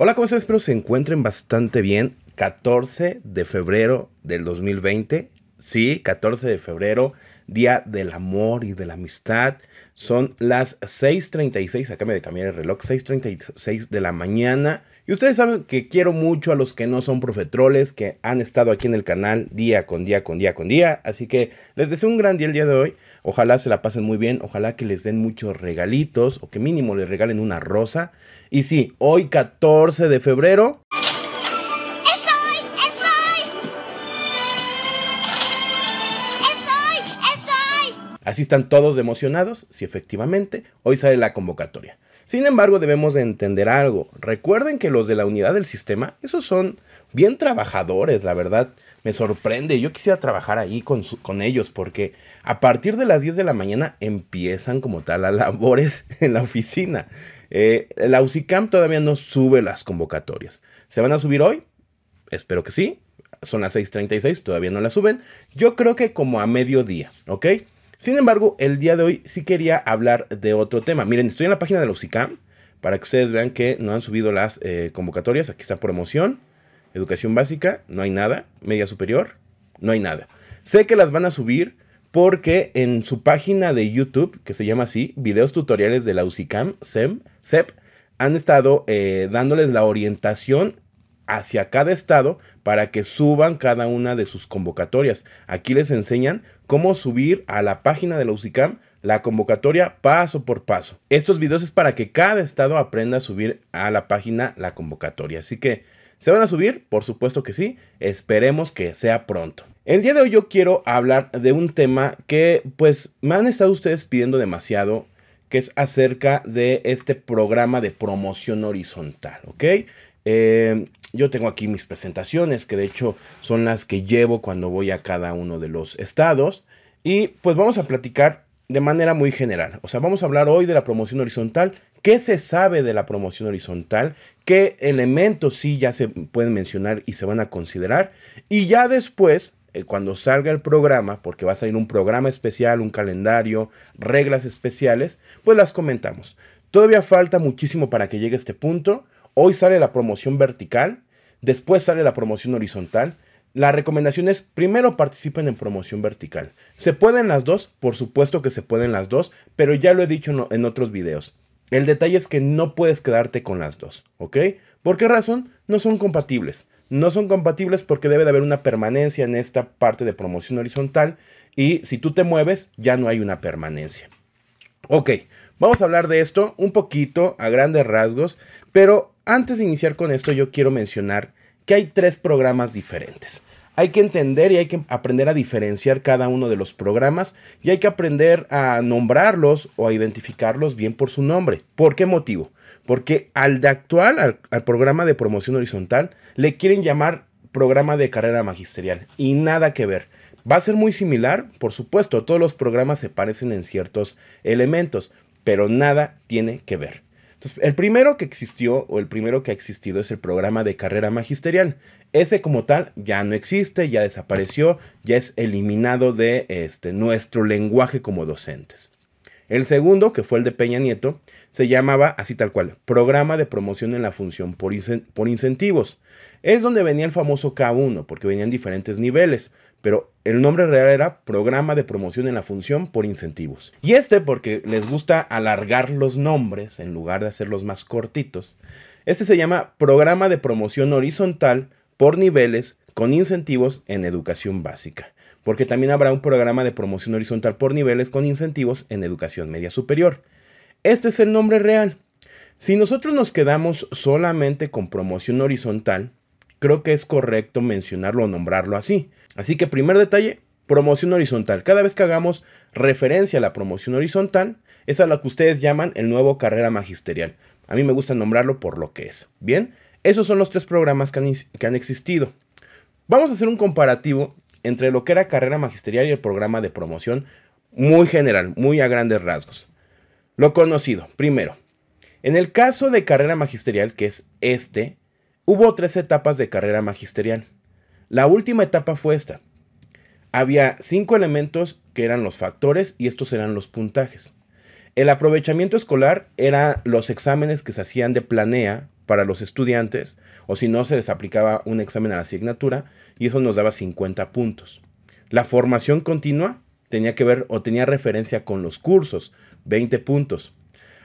Hola, ¿cómo están? Espero se encuentren bastante bien. 14 de febrero del 2020. Sí, 14 de febrero, Día del Amor y de la Amistad. Son las 6.36, acá me de cambiar el reloj, 6.36 de la mañana. Y ustedes saben que quiero mucho a los que no son profetroles, que han estado aquí en el canal día con día, con día, con día. Así que les deseo un gran día el día de hoy. Ojalá se la pasen muy bien, ojalá que les den muchos regalitos o que mínimo les regalen una rosa. Y sí, hoy 14 de febrero... ¡Es hoy! ¡Es hoy! ¡Es hoy! ¡Es hoy! Así están todos emocionados, si efectivamente, hoy sale la convocatoria. Sin embargo, debemos de entender algo. Recuerden que los de la unidad del sistema, esos son bien trabajadores, la verdad. Me sorprende, yo quisiera trabajar ahí con, con ellos porque a partir de las 10 de la mañana empiezan como tal las labores en la oficina. Eh, la UCICAM todavía no sube las convocatorias. ¿Se van a subir hoy? Espero que sí. Son las 6.36, todavía no las suben. Yo creo que como a mediodía, ¿ok? Sin embargo, el día de hoy sí quería hablar de otro tema. Miren, estoy en la página de la UCICAM para que ustedes vean que no han subido las eh, convocatorias. Aquí está promoción, educación básica, no hay nada, media superior, no hay nada. Sé que las van a subir porque en su página de YouTube, que se llama así, videos tutoriales de la UCICAM, SEM, SEP, han estado eh, dándoles la orientación hacia cada estado para que suban cada una de sus convocatorias. Aquí les enseñan cómo subir a la página de la UCICAM la convocatoria paso por paso. Estos videos es para que cada estado aprenda a subir a la página la convocatoria. Así que, ¿se van a subir? Por supuesto que sí. Esperemos que sea pronto. El día de hoy yo quiero hablar de un tema que pues me han estado ustedes pidiendo demasiado, que es acerca de este programa de promoción horizontal, ¿ok? Eh, yo tengo aquí mis presentaciones, que de hecho son las que llevo cuando voy a cada uno de los estados. Y pues vamos a platicar de manera muy general. O sea, vamos a hablar hoy de la promoción horizontal. ¿Qué se sabe de la promoción horizontal? ¿Qué elementos sí ya se pueden mencionar y se van a considerar? Y ya después, eh, cuando salga el programa, porque va a salir un programa especial, un calendario, reglas especiales, pues las comentamos. Todavía falta muchísimo para que llegue a este punto. Hoy sale la promoción vertical, después sale la promoción horizontal. La recomendación es primero participen en promoción vertical. ¿Se pueden las dos? Por supuesto que se pueden las dos, pero ya lo he dicho en otros videos. El detalle es que no puedes quedarte con las dos, ¿ok? ¿Por qué razón? No son compatibles. No son compatibles porque debe de haber una permanencia en esta parte de promoción horizontal y si tú te mueves ya no hay una permanencia. Ok, vamos a hablar de esto un poquito a grandes rasgos, pero antes de iniciar con esto, yo quiero mencionar que hay tres programas diferentes. Hay que entender y hay que aprender a diferenciar cada uno de los programas y hay que aprender a nombrarlos o a identificarlos bien por su nombre. ¿Por qué motivo? Porque al de actual, al, al programa de promoción horizontal, le quieren llamar programa de carrera magisterial y nada que ver. Va a ser muy similar, por supuesto, todos los programas se parecen en ciertos elementos, pero nada tiene que ver el primero que existió o el primero que ha existido es el programa de carrera magisterial. Ese como tal ya no existe, ya desapareció, ya es eliminado de este, nuestro lenguaje como docentes. El segundo, que fue el de Peña Nieto, se llamaba así tal cual, Programa de Promoción en la Función por, por Incentivos. Es donde venía el famoso K1, porque venían diferentes niveles, pero el nombre real era Programa de Promoción en la Función por Incentivos. Y este, porque les gusta alargar los nombres en lugar de hacerlos más cortitos, este se llama Programa de Promoción Horizontal por Niveles con Incentivos en Educación Básica. Porque también habrá un programa de promoción horizontal por niveles con incentivos en educación media superior. Este es el nombre real. Si nosotros nos quedamos solamente con promoción horizontal, creo que es correcto mencionarlo o nombrarlo así Así que primer detalle, promoción horizontal. Cada vez que hagamos referencia a la promoción horizontal, es a lo que ustedes llaman el nuevo carrera magisterial. A mí me gusta nombrarlo por lo que es. Bien, esos son los tres programas que han, existido. Vamos a hacer un comparativo entre lo que era carrera magisterial y el programa de promoción muy general, muy a grandes rasgos. Lo conocido, primero. En el caso de carrera magisterial, que es este, hubo tres etapas de carrera magisterial. La última etapa fue esta. Había cinco elementos que eran los factores y estos eran los puntajes. El aprovechamiento escolar era los exámenes que se hacían de planea para los estudiantes o si no se les aplicaba un examen a la asignatura y eso nos daba 50 puntos. La formación continua tenía que ver o tenía referencia con los cursos, 20 puntos.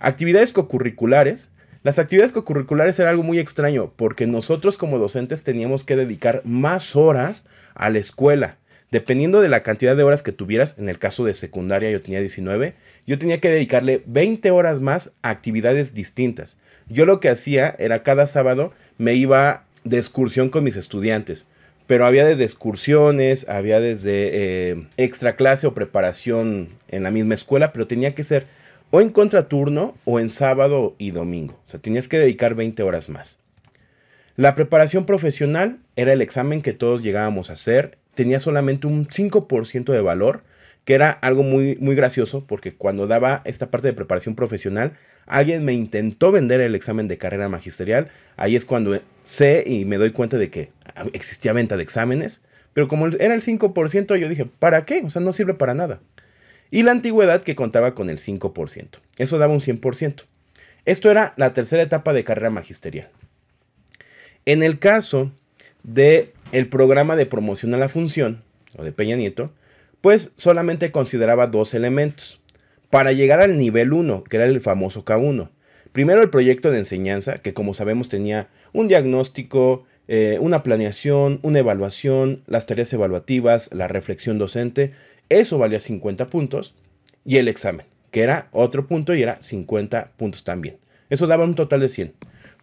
Actividades cocurriculares las actividades cocurriculares era algo muy extraño porque nosotros como docentes teníamos que dedicar más horas a la escuela. Dependiendo de la cantidad de horas que tuvieras, en el caso de secundaria yo tenía 19, yo tenía que dedicarle 20 horas más a actividades distintas. Yo lo que hacía era cada sábado me iba de excursión con mis estudiantes, pero había desde excursiones, había desde eh, extra clase o preparación en la misma escuela, pero tenía que ser o en contraturno o en sábado y domingo. O sea, tenías que dedicar 20 horas más. La preparación profesional era el examen que todos llegábamos a hacer. Tenía solamente un 5% de valor, que era algo muy, muy gracioso porque cuando daba esta parte de preparación profesional, alguien me intentó vender el examen de carrera magisterial. Ahí es cuando sé y me doy cuenta de que existía venta de exámenes. Pero como era el 5%, yo dije, ¿para qué? O sea, no sirve para nada y la antigüedad que contaba con el 5%. Eso daba un 100%. Esto era la tercera etapa de carrera magisterial. En el caso del el programa de promoción a la función, o de Peña Nieto, pues solamente consideraba dos elementos. Para llegar al nivel 1, que era el famoso K1. Primero el proyecto de enseñanza, que como sabemos tenía un diagnóstico, eh, una planeación, una evaluación, las tareas evaluativas, la reflexión docente, eso valía 50 puntos. Y el examen, que era otro punto y era 50 puntos también. Eso daba un total de 100.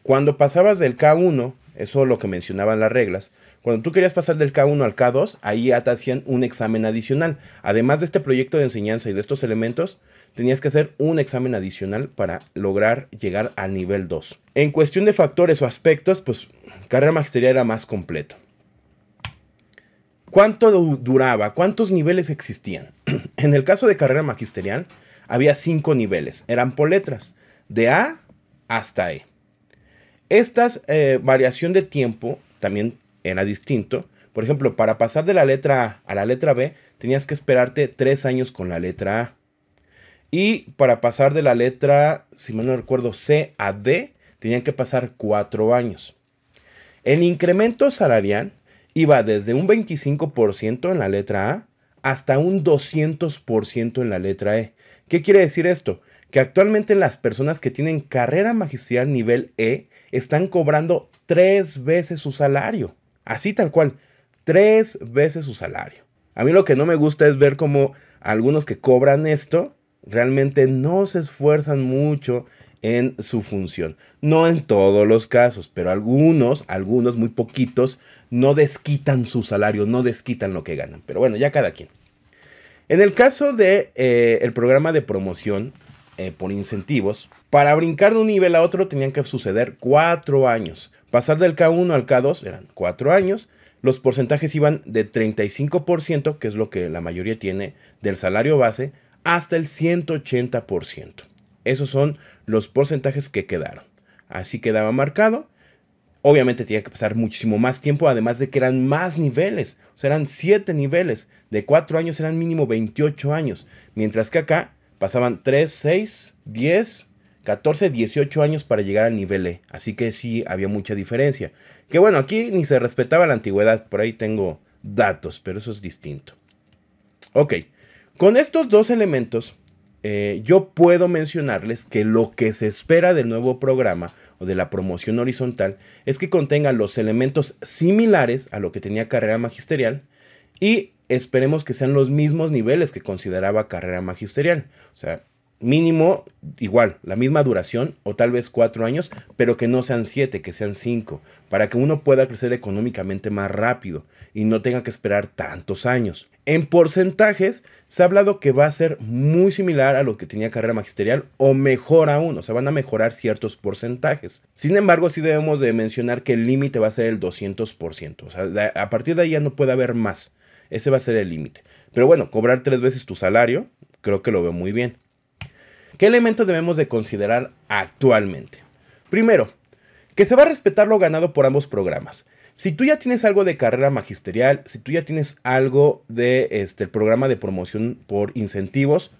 Cuando pasabas del K1, eso es lo que mencionaban las reglas, cuando tú querías pasar del K1 al K2, ahí ya te hacían un examen adicional. Además de este proyecto de enseñanza y de estos elementos, tenías que hacer un examen adicional para lograr llegar al nivel 2. En cuestión de factores o aspectos, pues carrera magisterial era más completo. ¿Cuánto duraba? ¿Cuántos niveles existían? en el caso de carrera magisterial, había cinco niveles. Eran por letras, de A hasta E. Esta eh, variación de tiempo también era distinto. Por ejemplo, para pasar de la letra A a la letra B, tenías que esperarte tres años con la letra A. Y para pasar de la letra, si mal no recuerdo, C a D, tenían que pasar cuatro años. El incremento salarial iba desde un 25% en la letra A hasta un 200% en la letra E. ¿Qué quiere decir esto? Que actualmente las personas que tienen carrera magistral nivel E están cobrando tres veces su salario. Así tal cual, tres veces su salario. A mí lo que no me gusta es ver cómo algunos que cobran esto realmente no se esfuerzan mucho en su función. No en todos los casos, pero algunos, algunos muy poquitos, no desquitan su salario, no desquitan lo que ganan. Pero bueno, ya cada quien. En el caso del de, eh, el programa de promoción eh, por incentivos, para brincar de un nivel a otro tenían que suceder cuatro años. Pasar del K1 al K2 eran cuatro años. Los porcentajes iban de 35%, que es lo que la mayoría tiene del salario base, hasta el 180%. Esos son los porcentajes que quedaron. Así quedaba marcado. Obviamente tenía que pasar muchísimo más tiempo, además de que eran más niveles. O sea, eran 7 niveles. De 4 años eran mínimo 28 años. Mientras que acá pasaban 3, 6, 10, 14, 18 años para llegar al nivel E. Así que sí había mucha diferencia. Que bueno, aquí ni se respetaba la antigüedad. Por ahí tengo datos, pero eso es distinto. Ok, con estos dos elementos eh, yo puedo mencionarles que lo que se espera del nuevo programa o de la promoción horizontal es que contenga los elementos similares a lo que tenía carrera magisterial y esperemos que sean los mismos niveles que consideraba carrera magisterial. O sea, mínimo igual, la misma duración o tal vez cuatro años, pero que no sean siete, que sean cinco, para que uno pueda crecer económicamente más rápido y no tenga que esperar tantos años. En porcentajes, se ha hablado que va a ser muy similar a lo que tenía carrera magisterial o mejor aún, o sea, van a mejorar ciertos porcentajes. Sin embargo, sí debemos de mencionar que el límite va a ser el 200%, o sea, a partir de ahí ya no puede haber más. Ese va a ser el límite. Pero bueno, cobrar tres veces tu salario, creo que lo veo muy bien. ¿Qué elementos debemos de considerar actualmente? Primero, que se va a respetar lo ganado por ambos programas. Si tú ya tienes algo de carrera magisterial, si tú ya tienes algo de este programa de promoción por incentivos,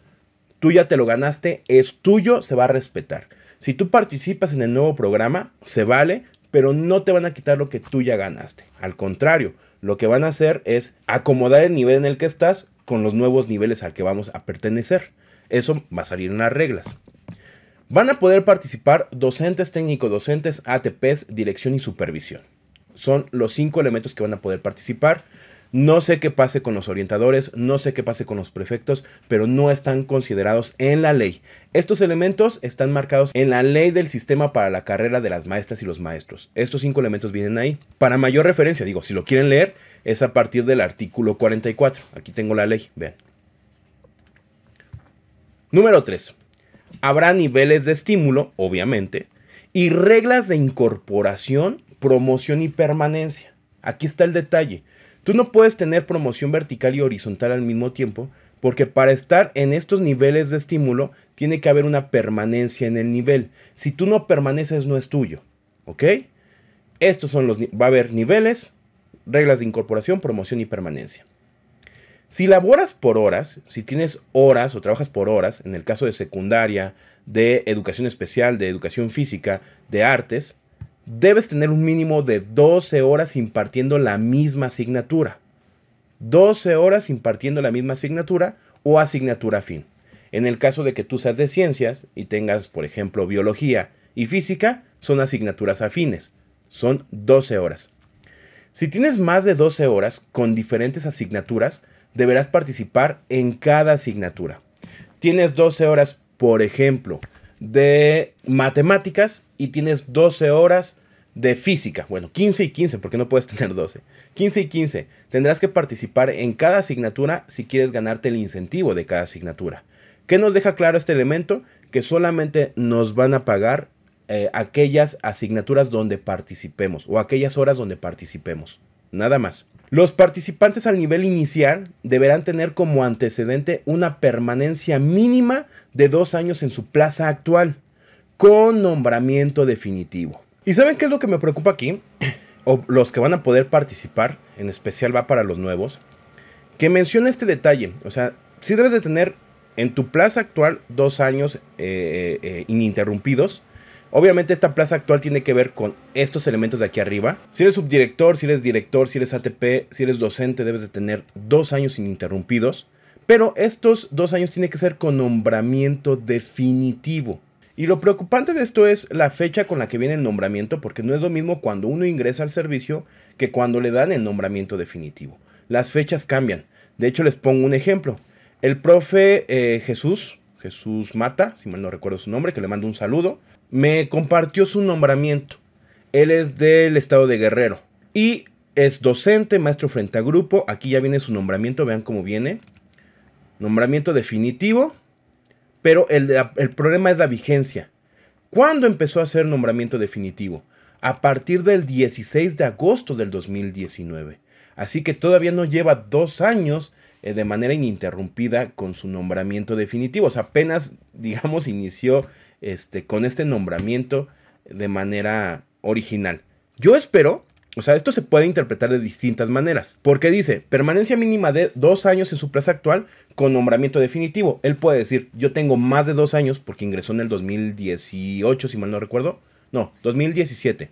tú ya te lo ganaste, es tuyo, se va a respetar. Si tú participas en el nuevo programa, se vale, pero no te van a quitar lo que tú ya ganaste. Al contrario, lo que van a hacer es acomodar el nivel en el que estás con los nuevos niveles al que vamos a pertenecer. Eso va a salir en las reglas. Van a poder participar docentes técnicos, docentes, ATPs, dirección y supervisión. Son los cinco elementos que van a poder participar. No sé qué pase con los orientadores, no sé qué pase con los prefectos, pero no están considerados en la ley. Estos elementos están marcados en la ley del sistema para la carrera de las maestras y los maestros. Estos cinco elementos vienen ahí. Para mayor referencia, digo, si lo quieren leer, es a partir del artículo 44. Aquí tengo la ley, vean. Número 3. Habrá niveles de estímulo, obviamente, y reglas de incorporación promoción y permanencia. Aquí está el detalle. Tú no puedes tener promoción vertical y horizontal al mismo tiempo porque para estar en estos niveles de estímulo tiene que haber una permanencia en el nivel. Si tú no permaneces no es tuyo. ¿Ok? Estos son los... Va a haber niveles, reglas de incorporación, promoción y permanencia. Si laboras por horas, si tienes horas o trabajas por horas, en el caso de secundaria, de educación especial, de educación física, de artes, debes tener un mínimo de 12 horas impartiendo la misma asignatura. 12 horas impartiendo la misma asignatura o asignatura fin. En el caso de que tú seas de ciencias y tengas, por ejemplo, biología y física, son asignaturas afines. Son 12 horas. Si tienes más de 12 horas con diferentes asignaturas, deberás participar en cada asignatura. Tienes 12 horas, por ejemplo, de matemáticas y tienes 12 horas de física. Bueno, 15 y 15, porque no puedes tener 12. 15 y 15. Tendrás que participar en cada asignatura si quieres ganarte el incentivo de cada asignatura. ¿Qué nos deja claro este elemento? Que solamente nos van a pagar eh, aquellas asignaturas donde participemos o aquellas horas donde participemos. Nada más. Los participantes al nivel inicial deberán tener como antecedente una permanencia mínima de dos años en su plaza actual, con nombramiento definitivo. ¿Y saben qué es lo que me preocupa aquí? O los que van a poder participar, en especial va para los nuevos, que menciona este detalle. O sea, si debes de tener en tu plaza actual dos años eh, eh, eh, ininterrumpidos Obviamente esta plaza actual tiene que ver con estos elementos de aquí arriba. Si eres subdirector, si eres director, si eres ATP, si eres docente, debes de tener dos años ininterrumpidos. Pero estos dos años tienen que ser con nombramiento definitivo. Y lo preocupante de esto es la fecha con la que viene el nombramiento, porque no es lo mismo cuando uno ingresa al servicio que cuando le dan el nombramiento definitivo. Las fechas cambian. De hecho, les pongo un ejemplo. El profe eh, Jesús, Jesús Mata, si mal no recuerdo su nombre, que le mando un saludo, me compartió su nombramiento. Él es del estado de Guerrero y es docente, maestro frente a grupo. Aquí ya viene su nombramiento, vean cómo viene. Nombramiento definitivo, pero el, problema es la vigencia. ¿Cuándo empezó a hacer nombramiento definitivo? A partir del 16 de agosto del 2019. Así que todavía no lleva dos años eh, de manera ininterrumpida con su nombramiento definitivo. O sea, apenas, digamos, inició este, con este nombramiento de manera original. Yo espero, o sea, esto se puede interpretar de distintas maneras, porque dice, permanencia mínima de dos años en su plaza actual con nombramiento definitivo. Él puede decir, yo tengo más de dos años porque ingresó en el 2018, si mal no recuerdo. No, 2017.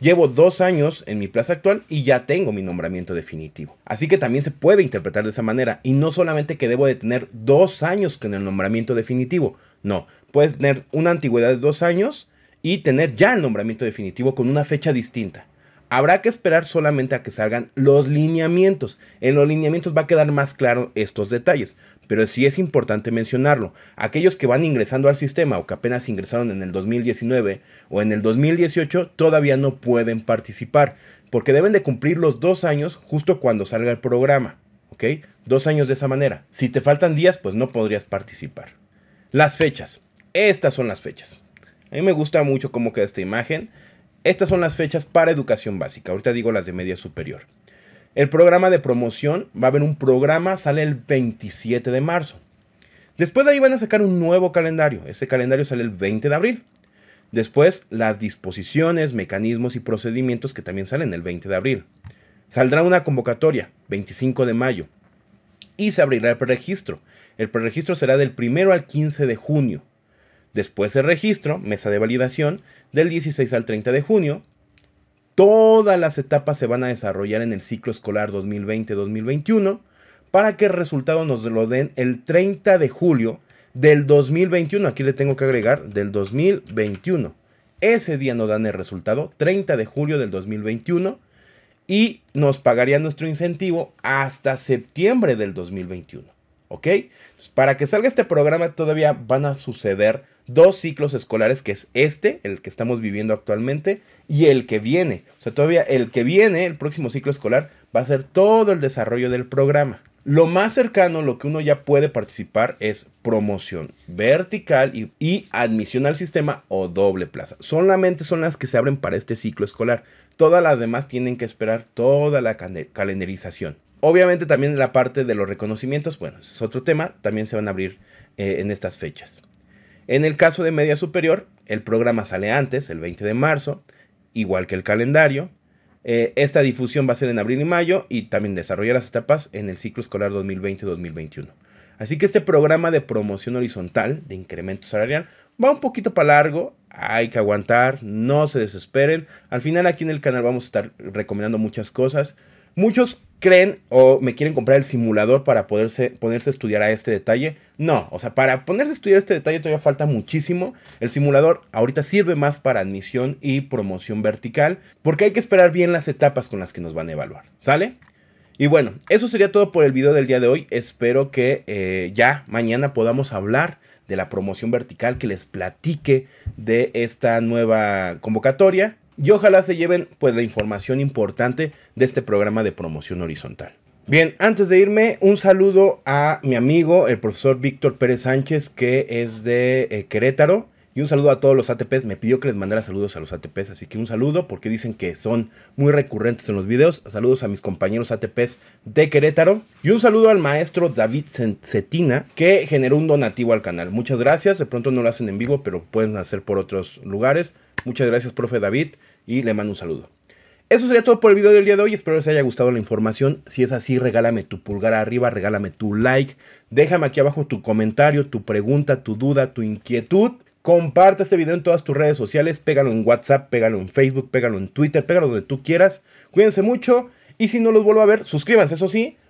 Llevo dos años en mi plaza actual y ya tengo mi nombramiento definitivo. Así que también se puede interpretar de esa manera y no solamente que debo de tener dos años con el nombramiento definitivo, no, puedes tener una antigüedad de dos años y tener ya el nombramiento definitivo con una fecha distinta. Habrá que esperar solamente a que salgan los lineamientos. En los lineamientos va a quedar más claro estos detalles, pero sí es importante mencionarlo. Aquellos que van ingresando al sistema o que apenas ingresaron en el 2019 o en el 2018 todavía no pueden participar, porque deben de cumplir los dos años justo cuando salga el programa. ¿Ok? Dos años de esa manera. Si te faltan días, pues no podrías participar. Las fechas. Estas son las fechas. A mí me gusta mucho cómo queda esta imagen. Estas son las fechas para educación básica. Ahorita digo las de media superior. El programa de promoción, va a haber un programa, sale el 27 de marzo. Después de ahí van a sacar un nuevo calendario. Ese calendario sale el 20 de abril. Después las disposiciones, mecanismos y procedimientos que también salen el 20 de abril. Saldrá una convocatoria, 25 de mayo. Y se abrirá el registro. El preregistro será del 1 al 15 de junio. Después el registro, mesa de validación, del 16 al 30 de junio. Todas las etapas se van a desarrollar en el ciclo escolar 2020-2021 para que el resultado nos lo den el 30 de julio del 2021. Aquí le tengo que agregar del 2021. Ese día nos dan el resultado, 30 de julio del 2021, y nos pagaría nuestro incentivo hasta septiembre del 2021. ¿Ok? para que salga este programa todavía van a suceder dos ciclos escolares, que es este, el que estamos viviendo actualmente, y el que viene. O sea, todavía el que viene, el próximo ciclo escolar, va a ser todo el desarrollo del programa. Lo más cercano, lo que uno ya puede participar es promoción vertical y, y, admisión al sistema o doble plaza. Solamente son las que se abren para este ciclo escolar. Todas las demás tienen que esperar toda la calendarización. Obviamente también la parte de los reconocimientos, bueno, ese es otro tema, también se van a abrir eh, en estas fechas. En el caso de media superior, el programa sale antes, el 20 de marzo, igual que el calendario. Eh, esta difusión va a ser en abril y mayo y también desarrolla las etapas en el ciclo escolar 2020-2021. Así que este programa de promoción horizontal, de incremento salarial, va un poquito para largo, hay que aguantar, no se desesperen. Al final aquí en el canal vamos a estar recomendando muchas cosas. Muchos creen o me quieren comprar el simulador para poderse, ponerse a estudiar a este detalle. No, o sea, para ponerse a estudiar este detalle todavía falta muchísimo. El simulador ahorita sirve más para admisión y promoción vertical, porque hay que esperar bien las etapas con las que nos van a evaluar, ¿sale? Y bueno, eso sería todo por el video del día de hoy. Espero que eh, ya mañana podamos hablar de la promoción vertical, que les platique de esta nueva convocatoria y ojalá se lleven pues la información importante de este programa de promoción horizontal. Bien, antes de irme, un saludo a mi amigo, el profesor Víctor Pérez Sánchez, que es de eh, Querétaro y un saludo a todos los ATPs. Me pidió que les mandara saludos a los ATPs, así que un saludo porque dicen que son muy recurrentes en los videos. Saludos a mis compañeros ATPs de Querétaro. Y un saludo al maestro David Cetina que generó un donativo al canal. Muchas gracias. De pronto no lo hacen en vivo, pero pueden hacer por otros lugares. Muchas gracias, profe David, y le mando un saludo. Eso sería todo por el video del día de hoy. Espero les haya gustado la información. Si es así, regálame tu pulgar arriba, regálame tu like. Déjame aquí abajo tu comentario, tu pregunta, tu duda, tu inquietud. Comparte este video en todas tus redes sociales, pégalo en WhatsApp, pégalo en Facebook, pégalo en Twitter, pégalo donde tú quieras. Cuídense mucho y si no los vuelvo a ver, suscríbanse, eso sí,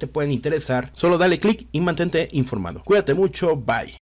te te pueden interesar. Solo dale click y mantente informado. Cuídate mucho, bye.